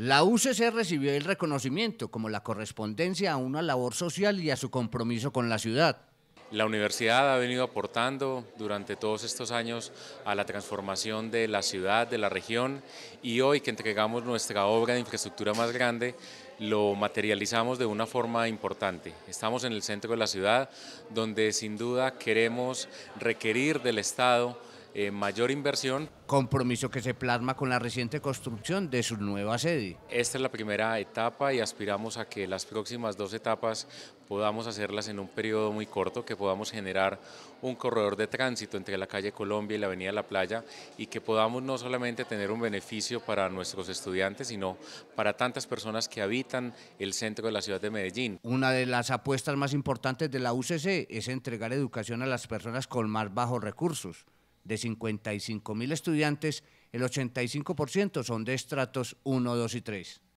La UCC recibió el reconocimiento como la correspondencia a una labor social y a su compromiso con la ciudad. La universidad ha venido aportando durante todos estos años a la transformación de la ciudad, de la región y hoy que entregamos nuestra obra de infraestructura más grande, lo materializamos de una forma importante. Estamos en el centro de la ciudad donde sin duda queremos requerir del Estado eh, mayor inversión. Compromiso que se plasma con la reciente construcción de su nueva sede. Esta es la primera etapa y aspiramos a que las próximas dos etapas podamos hacerlas en un periodo muy corto, que podamos generar un corredor de tránsito entre la calle Colombia y la avenida La Playa y que podamos no solamente tener un beneficio para nuestros estudiantes, sino para tantas personas que habitan el centro de la ciudad de Medellín. Una de las apuestas más importantes de la UCC es entregar educación a las personas con más bajos recursos de 55 mil estudiantes, el 85% son de estratos 1, 2 y 3.